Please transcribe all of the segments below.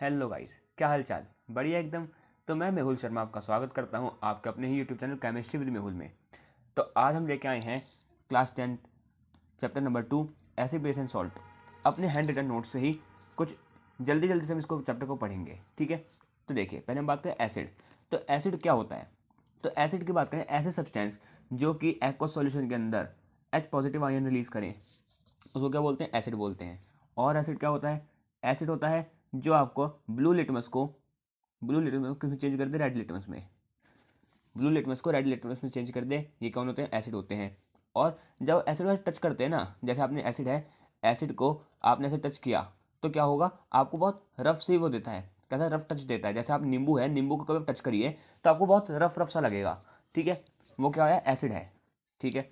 hello guys क्या हाल चाल बढ़िया एकदम तो मैं मेहुल शर्मा आपका स्वागत करता हूँ आपके अपने ही YouTube channel chemistry with Mehul में तो आज हम लेके आए हैं class ten chapter number two acid base and salt अपने हैंड रिटन नोट से ही कुछ जल्दी जल्दी से हम इसको चैप्टर को पढ़ेंगे ठीक है तो देखिए पहले हम बात करें एसिड तो एसिड क्या होता है तो एसिड की बात करें ऐसे सब्सटेंस जो कि एक्वा सोल्यूशन के अंदर एच पॉजिटिव आयन रिलीज़ करें उसको क्या बोलते हैं एसिड बोलते हैं और एसिड क्या होता है एसिड होता है जो आपको ब्लू लिटमस को ब्लू लिटमस को चेंज कर दे रेड लिटमस में ब्लू लिटमस को रेड लिटमस में चेंज कर दे ये कौन होते हैं एसिड होते हैं और जब एसिड टच करते हैं ना जैसे आपने एसिड है एसिड को आपने ऐसे टच किया तो क्या होगा आपको बहुत रफ से वो देता है कैसा रफ टच देता है जैसे आप नींबू है नींबू को कभी टच करिए तो आपको बहुत रफ रफ सा लगेगा ठीक है वो क्या है एसिड है ठीक है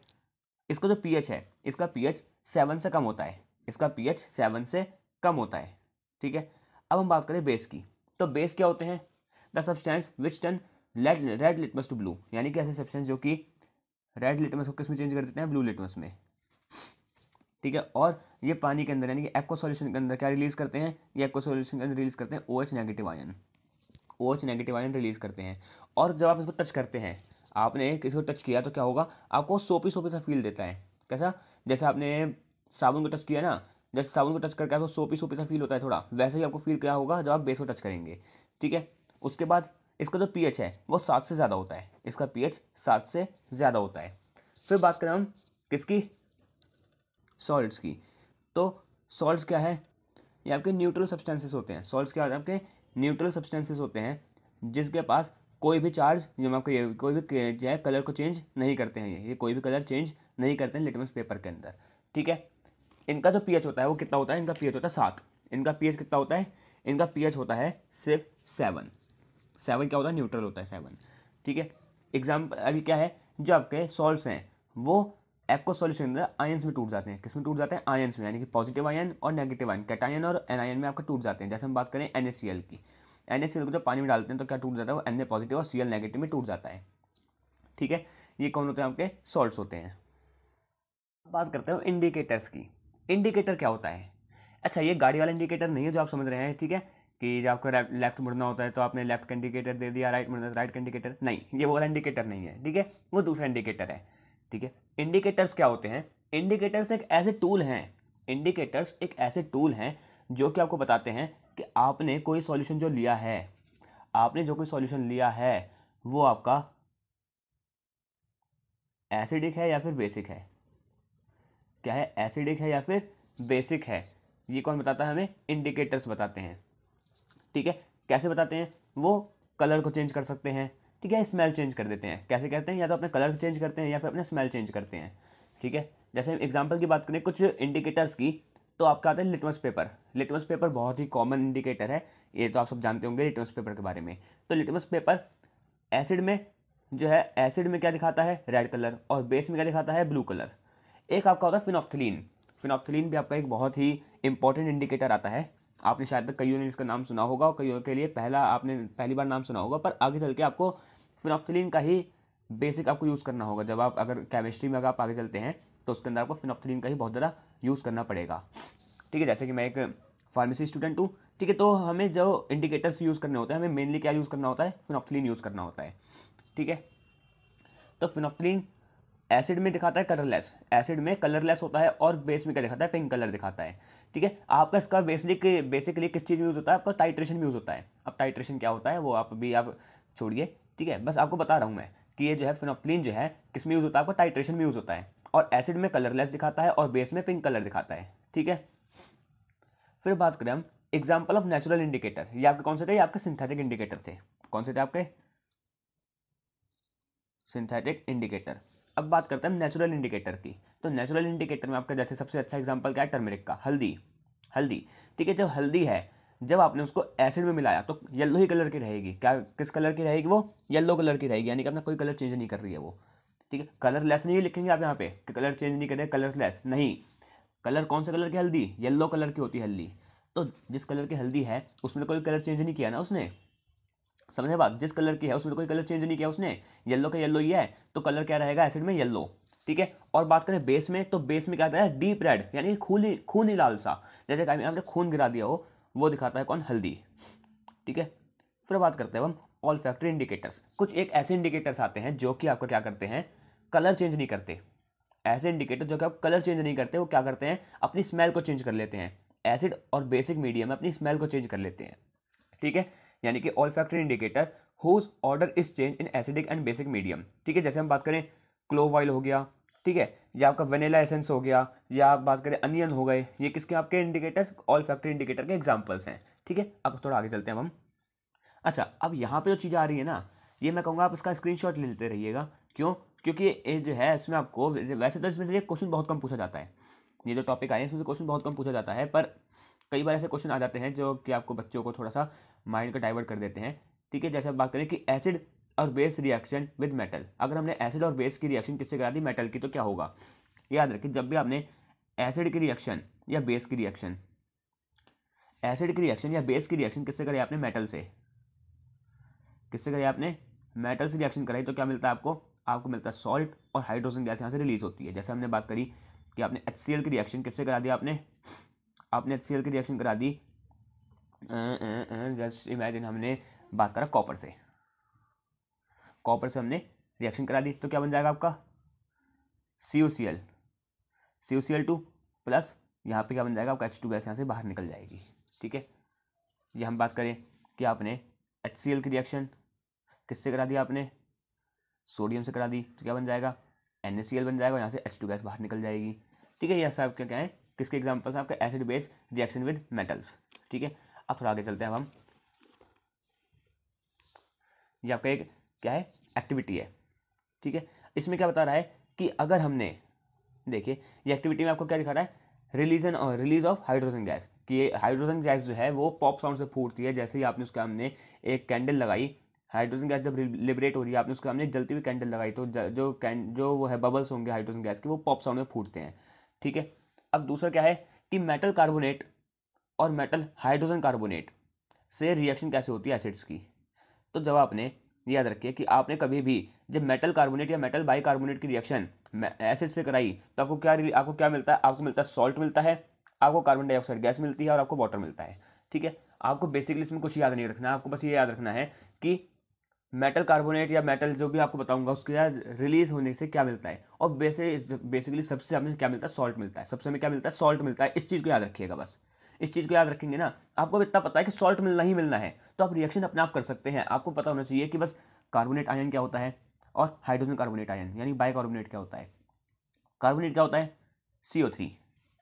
इसका जो पीएच है इसका पीएच सेवन से कम होता है इसका पीएच सेवन से कम होता है ठीक है अब हम बात करें बेस की तो बेस क्या होते हैं the substance which turn late red litmus to blue यानी कि ऐसे सब्सटेंस जो कि रेड लिटमस को किस में चेंज कर देते हैं ब्लू लिटमस में ठीक है और ये पानी के अंदर यानी कि एक्वा सॉल्यूशन के अंदर क्या रिलीज़ करते हैं ये एक्वा सोल्यूशन के अंदर रिलीज़ करते हैं O H negative ion O H negative ion release करते हैं और जब आप इसको टच करते हैं आपने किसी को टच किया तो क्या होगा आपको सोपी सोपी सा फील देता है कैसा जैसे आपने साबुन को टच किया ना जैसे साबुन को टच करके आपको सोपी सोपी सा फील होता है थोड़ा वैसे ही आपको फील क्या होगा जब आप बेस को टच करेंगे ठीक है उसके बाद इसका जो पीएच है वो सात से ज़्यादा होता है इसका पीएच सात से ज़्यादा होता है फिर बात करें हम किसकी सॉल्ट्स की तो सॉल्ट्स क्या है ये आपके न्यूट्रल सब्सटेंसेस होते हैं सॉल्ट्स क्या होते हैं आपके न्यूट्रल सब्सटेंसेस होते हैं जिसके पास कोई भी चार्ज जो आपके ये कोई भी जो है कलर को चेंज नहीं करते हैं ये कोई भी कलर चेंज नहीं करते हैं लिटमस पेपर के अंदर ठीक है इनका जो पीएच होता है वो कितना होता है इनका पीएच होता है सात इनका पीएच कितना होता है इनका पीएच होता है सिर्फ सेवन सेवन क्या होता है न्यूट्रल होता है सेवन ठीक है एग्जाम्पल अभी क्या है जो आपके सॉल्ट्स हैं वो एक्व सोल्यूशन के अंदर में टूट जाते हैं किसमें टूट जाते हैं आयन में यानी कि पॉजिटिव आयन और नेगेटिव आयन कैटायन और एनायन में आपका टूट जाते हैं जैसे हम बात करें एन की एन को जब पानी में डालते हैं तो क्या टूट जाता है वो एन पॉजिटिव और सी नेगेटिव में टूट जाता है ठीक है ये कौन होते हैं आपके सॉल्ट होते हैं बात करते हैं इंडिकेटर्स की इंडिकेटर क्या होता है अच्छा ये गाड़ी वाला इंडिकेटर नहीं है जो आप समझ रहे हैं ठीक है कि जब आपको लेफ्ट मुड़ना होता है तो आपने लेफ्ट का इंडिकेटर दे दिया राइट मुड़ना राइट का इंडिकेटर नहीं ये वो वाला इंडिकेटर नहीं है ठीक है वो दूसरा इंडिकेटर है ठीक है इंडिकेटर्स क्या होते हैं इंडिकेटर्स एक ऐसे टूल हैं इंडिकेटर्स एक ऐसे टूल हैं जो कि आपको बताते हैं कि आपने कोई सॉल्यूशन जो लिया है आपने जो कोई सॉल्यूशन लिया है वो आपका एसिडिक है या फिर बेसिक है क्या है एसिडिक है या फिर बेसिक है ये कौन बताता है हमें इंडिकेटर्स बताते हैं ठीक है कैसे बताते हैं वो कलर को चेंज कर सकते हैं ठीक है स्मेल चेंज कर देते हैं कैसे कहते हैं या तो अपने कलर चेंज करते हैं या फिर अपने स्मेल चेंज करते हैं ठीक है जैसे हम एग्जाम्पल की बात करें कुछ इंडिकेटर्स की तो आपका आता है लिटमस पेपर लिटमस पेपर बहुत ही कॉमन इंडिकेटर है ये तो आप सब जानते होंगे लिटमस पेपर के बारे में तो लिटमस पेपर एसिड में जो है एसिड में क्या दिखाता है रेड कलर और बेस में क्या दिखाता है ब्लू कलर एक आपका होता है फिनॉफ्थलीन फिनॉफ्थलीन भी आपका एक बहुत ही इंपॉर्टेंट इंडिकेटर आता है आपने शायद तक कईयों ने इसका नाम सुना होगा और कईयों के लिए पहला आपने पहली बार नाम सुना होगा पर आगे चल के आपको फिनॉफ्थलीन का ही बेसिक आपको यूज़ करना होगा जब आप अगर केमिस्ट्री में अगर आप आगे चलते हैं तो उसके अंदर आपको फिनॉफ्थलीन का ही बहुत ज़्यादा यूज़ करना पड़ेगा ठीक है जैसे कि मैं एक फार्मेसी स्टूडेंट हूँ ठीक है तो हमें जो इंडिकेटर्स यूज़ करने होते हैं हमें मेनली क्या यूज़ करना होता है फिनॉफ्थलीन यूज़ करना होता है ठीक है तो फिनॉफ्थलीन एसिड में दिखाता है कलरलेस एसिड में कलरलेस होता है और बेस में क्या दिखाता है पिंक कलर दिखाता है ठीक है आपका इसका बेसिक बेसिकली किस चीज़ में यूज़ होता है आपका टाइट्रेशन में यूज़ होता है अब टाइट्रेशन क्या होता है वो आप अभी आप छोड़िए ठीक है बस आपको बता रहा हूँ मैं कि ये जो है फिनोफ्लिन जो है किस में यूज़ होता है आपका टाइट्रेशन में यूज़ होता है और एसिड में कलरलेस दिखाता है और बेस में पिंक कलर दिखाता है ठीक है फिर बात करें हम एग्जाम्पल ऑफ नेचुरल इंडिकेटर ये आपके कौन से थे ये आपके सिंथेटिक इंडिकेटर थे कौन से थे आपके सिंथेटिक इंडिकेटर अब बात करते हैं नेचुरल इंडिकेटर की तो नेचुरल इंडिकेटर में आपका जैसे सबसे अच्छा एग्जाम्पल क्या है टर्मेरिक का हल्दी हल्दी ठीक है जब हल्दी है जब आपने उसको एसिड में मिलाया तो येल्लो ही कलर की रहेगी क्या किस कलर की रहेगी वो येल्लो कलर की रहेगी यानी कि अपना कोई कलर चेंज नहीं कर रही है वो ठीक है कलर लेस नहीं लिखेंगे आप यहाँ पे कि कलर चेंज नहीं करें कलर लेस नहीं कलर कौन से कलर की हल्दी येल्लो कलर की होती है हल्दी तो जिस कलर की हल्दी है उसमें तो कोई कलर चेंज नहीं किया ना उसने समझे बात जिस कलर की है उसमें तो कोई कलर चेंज नहीं किया उसने येल्लो का येल्लो ये है तो कलर क्या रहेगा एसिड में येल्लो ठीक है और बात करें बेस में तो बेस में क्या आता है डीप रेड यानी खूनी खूनी लाल सा जैसे कहा आपने खून गिरा दिया हो वो दिखाता है कौन हल्दी ठीक है फिर बात करते हैं हम ऑल फैक्ट्री इंडिकेटर्स कुछ एक ऐसे इंडिकेटर्स आते हैं जो कि आपको क्या करते हैं कलर चेंज नहीं करते ऐसे इंडिकेटर जो कि आप कलर चेंज नहीं करते वो क्या करते हैं अपनी स्मेल को चेंज कर लेते हैं एसिड और बेसिक मीडियम में अपनी स्मेल को चेंज कर लेते हैं ठीक है यानी कि olfactory indicator whose odour is change in acidic and basic medium ठीक है जैसे हम बात करें क्लोव ऑयल हो गया ठीक है या आपका वेनेला एसेंस हो गया या आप बात करें अनियन हो गए ये किसके आपके इंडिकेटर्स ऑल फैक्टर इंडिकेटर के एग्जाम्पल्स हैं ठीक है अब थोड़ा आगे चलते हैं हम अच्छा अब यहाँ पे जो चीज़ आ रही है ना ये मैं कहूँगा आप इसका स्क्रीनशॉट ले लेते रहिएगा क्यों क्योंकि ये जो है इसमें आपको वैसे तो इसमें से क्वेश्चन बहुत कम पूछा जाता है ये जो टॉपिक आए हैं इसमें से क्वेश्चन बहुत कम पूछा जाता है पर कई बार ऐसे क्वेश्चन आ जाते हैं जो कि आपको बच्चों को थोड़ा सा माइंड का डाइवर्ट कर देते हैं ठीक है जैसे बात करें कि एसिड और बेस रिएक्शन विद मेटल अगर हमने एसिड और बेस की रिएक्शन किससे करा दी मेटल की तो क्या होगा याद रखें जब भी आपने एसिड की रिएक्शन या बेस की रिएक्शन एसिड की रिएक्शन या बेस की रिएक्शन किससे करी आपने मेटल से किससे करी आपने मेटल से रिएक्शन कराई तो क्या मिलता है आपको आपको मिलता है सॉल्ट और हाइड्रोजन गैस यहाँ से रिलीज होती है जैसे हमने बात करी कि आपने एच की रिएक्शन किससे करा दिया आपने आपने एच की रिएक्शन करा दी जस्ट इमेजिन हमने बात करा कॉपर से कॉपर से हमने रिएक्शन करा दी तो क्या बन जाएगा आपका C O C L C O C L two plus यहाँ पे क्या बन जाएगा आपका एच टू गैस यहाँ से बाहर निकल जाएगी ठीक है ये हम बात करें कि आपने एच सी एल की रिएक्शन किससे करा दी आपने सोडियम से करा दी तो क्या बन जाएगा एन ए सी एल बन जाएगा यहाँ से एच टू गैस बाहर निकल जाएगी ठीक है यह सब क्या क्या है किसके एग्जाम्पल्स आपका आपके acid base reaction with metals ठीक है अब थोड़ा आगे चलते हैं हम ये आपका एक क्या है एक्टिविटी है ठीक है इसमें क्या बता रहा है कि अगर हमने देखिए ये एक्टिविटी में आपको क्या दिखा रहा है रिलीजन और रिलीज ऑफ हाइड्रोजन गैस कि ये हाइड्रोजन गैस जो है वो पॉप साउंड से फूटती है जैसे ही आपने उसके हमने एक कैंडल लगाई हाइड्रोजन गैस जब लिबरेट हो रही है आपने उसके हमने जलती हुई कैंडल लगाई तो जो कैंड जो वो है बबल्स होंगे हाइड्रोजन गैस के वो पॉप साउंड में फूटते हैं ठीक है अब दूसरा क्या है कि मेटल कार्बोनेट और मेटल हाइड्रोजन कार्बोनेट से रिएक्शन कैसे होती है एसिड्स की तो जब आपने याद रखिए कि आपने कभी भी जब मेटल कार्बोनेट या मेटल बाई कार्बोनेट की रिएक्शन एसिड से कराई तो आपको क्या आपको क्या मिलता है आपको मिलता है सॉल्ट मिलता है आपको कार्बन डाइऑक्साइड गैस मिलती है और आपको वाटर मिलता है ठीक है आपको बेसिकली इसमें कुछ याद नहीं रखना है आपको बस ये याद रखना है कि मेटल कार्बोनेट या मेटल जो भी आपको बताऊंगा उसके यार रिलीज होने से क्या मिलता है और बेसे बेसिकली सबसे हमें क्या मिलता है सॉल्ट मिलता है सबसे हमें क्या मिलता है सॉल्ट मिलता है इस चीज़ को याद रखिएगा बस इस चीज़ को याद रखेंगे ना आपको इतना पता है कि सॉल्ट मिलना ही मिलना है तो आप रिएक्शन अपने आप कर सकते हैं आपको पता होना चाहिए कि बस कार्बोनेट आयन क्या होता है और हाइड्रोजन कार्बोनेट आयन यानी बाई कार्बोनेट क्या होता है कार्बोनेट क्या होता है C O three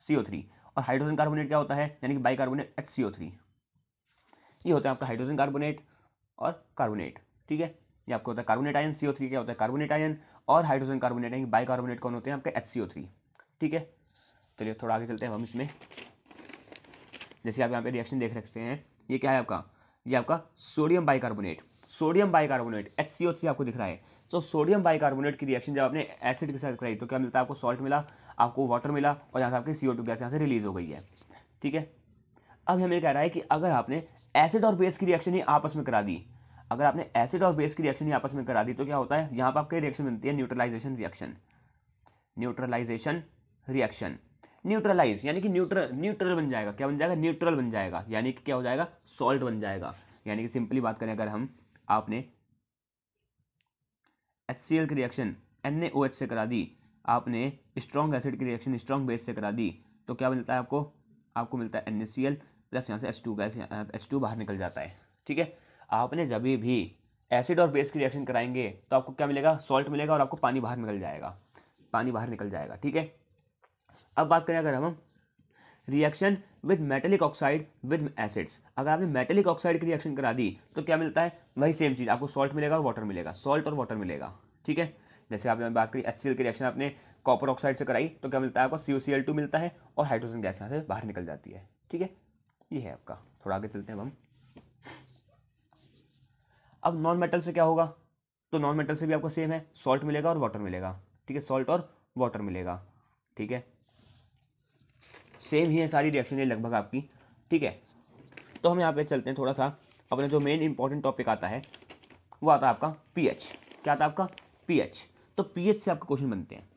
C O three और हाइड्रोजन कार्बोनेट क्या होता है यानी कि bicarbonate H C O three ये होता है आपका हाइड्रोजन कार्बोनेट और कार्बोनेट ठीक है ये आपका होता है कार्बोनेट आयन सी क्या होता है कार्बोनेट आयन और hydrogen carbonate ion bicarbonate कौन होते हैं आपके एच ठीक है चलिए थोड़ा आगे चलते हैं हम इसमें जैसे आप यहाँ पे रिएक्शन देख सकते हैं ये क्या है आपका ये आपका sodium bicarbonate sodium bicarbonate H C O three आपको दिख रहा है सो सोडियम सोडियम बाइकार्बोनेट की रिएक्शन जब आपने एसिड के साथ कराई तो क्या मिलता है आपको सॉल्ट मिला आपको वाटर मिला और यहाँ से आपकी सी ओ टू गैस यहाँ से रिलीज हो गई है ठीक है अब हमें कह रहा है कि अगर आपने एसिड और बेस की रिएक्शन ही आपस में करा दी अगर आपने एसिड और बेस की रिएक्शन ही आपस में करा दी तो क्या होता है यहाँ पर आपके रिएक्शन बनती है neutralisation reaction neutralisation reaction neutralise यानी कि न्यूट्रल न्यूट्रल बन जाएगा क्या बन जाएगा न्यूट्रल बन जाएगा यानी कि क्या हो जाएगा सॉल्ट बन जाएगा यानी कि सिंपली बात करें अगर हम आपने एच सी एल की reaction N A O H से करा दी आपने स्ट्रॉन्ग एसिड की रिएक्शन स्ट्रॉन्ग बेस से करा दी तो क्या मिलता है आपको आपको मिलता है N A C L plus यहाँ से H two gas H two बाहर निकल जाता है ठीक है आपने जब भी एसिड और बेस की रिएक्शन कराएंगे तो आपको क्या मिलेगा सॉल्ट मिलेगा और आपको पानी बाहर निकल जाएगा पानी बाहर निकल जाएगा ठीक है अब बात करें अगर हम reaction with metallic oxide with acids अगर आपने मेटेलिक ऑक्साइड की रिएक्शन करा दी तो क्या मिलता है वही सेम चीज़ आपको सॉल्ट मिलेगा और वाटर मिलेगा सॉल्ट और वाटर मिलेगा ठीक है जैसे आपने बात करी एच की रिएक्शन आपने कॉपर ऑक्साइड से कराई तो क्या मिलता है आपको सी ओ सी एल टू मिलता है और हाइड्रोजन गैस यहाँ से बाहर निकल जाती है ठीक है ये है आपका थोड़ा आगे चलते हैं हम अब नॉन मेटल से क्या होगा तो नॉन मेटल से भी आपको सेम है सॉल्ट मिलेगा और वाटर मिलेगा ठीक है सॉल्ट और वाटर मिलेगा ठीक है सेम ही है सारी रिएक्शन ये लगभग आपकी ठीक है तो हम यहाँ पे चलते हैं थोड़ा सा अपना जो मेन इंपॉर्टेंट टॉपिक आता है वो आता है आपका पीएच क्या आता है आपका पी तो पीएच से आपके क्वेश्चन बनते हैं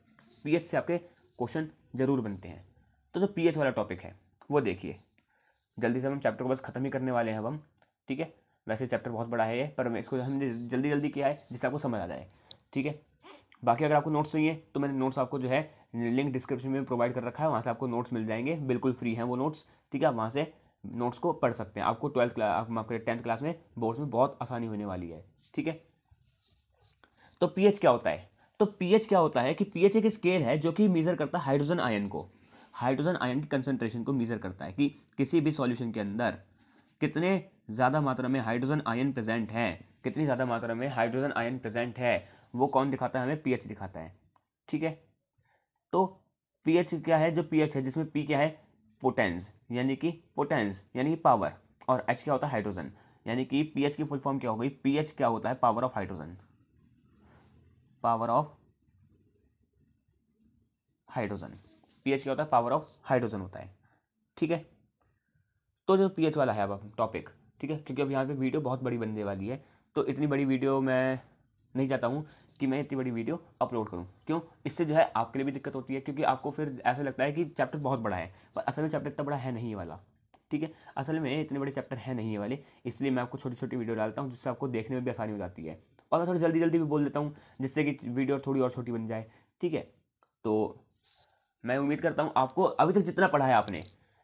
पीएच से आपके क्वेश्चन ज़रूर बनते हैं तो जो पी वाला टॉपिक है वो देखिए जल्दी से हम चैप्टर को बस ख़त्म ही करने वाले हैं अब हम ठीक है वैसे चैप्टर बहुत बड़ा है ये पर इसको हमने जल्दी जल्दी किया है जिससे आपको समझ आ जाए ठीक है बाकी अगर आपको नोट्स चाहिए तो मैंने नोट्स आपको जो है लिंक डिस्क्रिप्शन में प्रोवाइड कर रखा है वहाँ से आपको नोट्स मिल जाएंगे बिल्कुल फ्री हैं वो नोट्स ठीक है आप वहाँ से नोट्स को पढ़ सकते हैं आपको ट्वेल्थ क्लास माफ करें टेंथ क्लास में बोर्ड्स में बहुत आसानी होने वाली है ठीक है तो पीएच क्या होता है तो पीएच क्या होता है कि पीएच एक स्केल है जो कि मेज़र करता है हाइड्रोजन आयन को हाइड्रोजन आयन की कंसेंट्रेशन को मेज़र करता है कि किसी भी सॉल्यूशन के अंदर कितने ज़्यादा मात्रा में हाइड्रोजन आयन प्रेजेंट है कितनी ज़्यादा मात्रा में हाइड्रोजन आयन प्रेजेंट है वो कौन दिखाता है हमें पीएच दिखाता है ठीक है तो पीएच क्या है जो पीएच है जिसमें पी क्या है पोटेंस यानी कि पोटेंस यानी कि पावर और एच क्या होता है हाइड्रोजन यानी कि पीएच की फुल फॉर्म क्या हो गई पीएच क्या होता है power of hydrogen power of hydrogen pH क्या होता है पावर ऑफ हाइड्रोजन होता है ठीक है तो जो पी वाला है अब टॉपिक ठीक है क्योंकि अब यहाँ पे वीडियो बहुत बड़ी बनने वाली है तो इतनी बड़ी वीडियो मैं नहीं चाहता हूँ कि मैं इतनी बड़ी वीडियो अपलोड करूँ क्यों इससे जो है आपके लिए भी दिक्कत होती है क्योंकि आपको फिर ऐसा लगता है कि चैप्टर बहुत बड़ा है पर असल में चैप्टर इतना बड़ा है नहीं वाला ठीक है असल में इतने बड़े चैप्टर है नहीं वाले इसलिए मैं आपको छोटी छोटी वीडियो डालता हूँ जिससे आपको देखने में भी आसानी हो जाती है और मैं थोड़ी जल्दी जल्दी भी बोल देता हूँ जिससे कि वीडियो थोड़ी और छोटी बन जाए ठीक है तो मैं उम्मीद करता हूँ आपको अभी तक जितना पढ़ा है आपने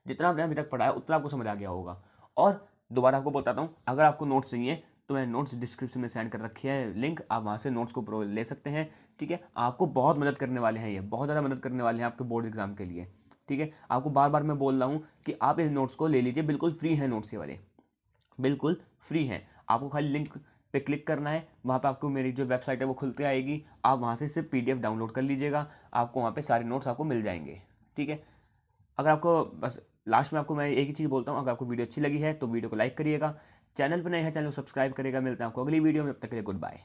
जितना आपने अभी तक पढ़ाया उतना आपको समझ आ गया होगा और दोबारा आपको बताता हूँ अगर आपको नोट्स चाहिए तो मैं नोट्स डिस्क्रिप्शन में सेंड कर रखी है लिंक आप वहाँ से नोट्स को ले सकते हैं ठीक है आपको बहुत मदद करने वाले हैं ये बहुत ज़्यादा मदद करने वाले हैं आपके बोर्ड एग्जाम के लिए ठीक है आपको बार बार मैं बोल रहा हूँ कि आप इस नोट्स को ले लीजिए बिल्कुल फ्री है नोट्स ये वाले बिल्कुल फ्री है आपको खाली लिंक पे क्लिक करना है वहाँ पे आपको मेरी जो वेबसाइट है वो खुलते आएगी आप वहाँ से सिर्फ पीडीएफ डाउनलोड कर लीजिएगा आपको वहाँ पे सारे नोट्स आपको मिल जाएंगे ठीक है अगर आपको बस लास्ट में आपको मैं एक ही चीज़ बोलता हूँ अगर आपको वीडियो अच्छी लगी है तो वीडियो को लाइक करिएगा चैनल पर नए हैं चैनल को सब्सक्राइब करेगा मिलता है आपको अगली वीडियो में अब तक के लिए गुड बाय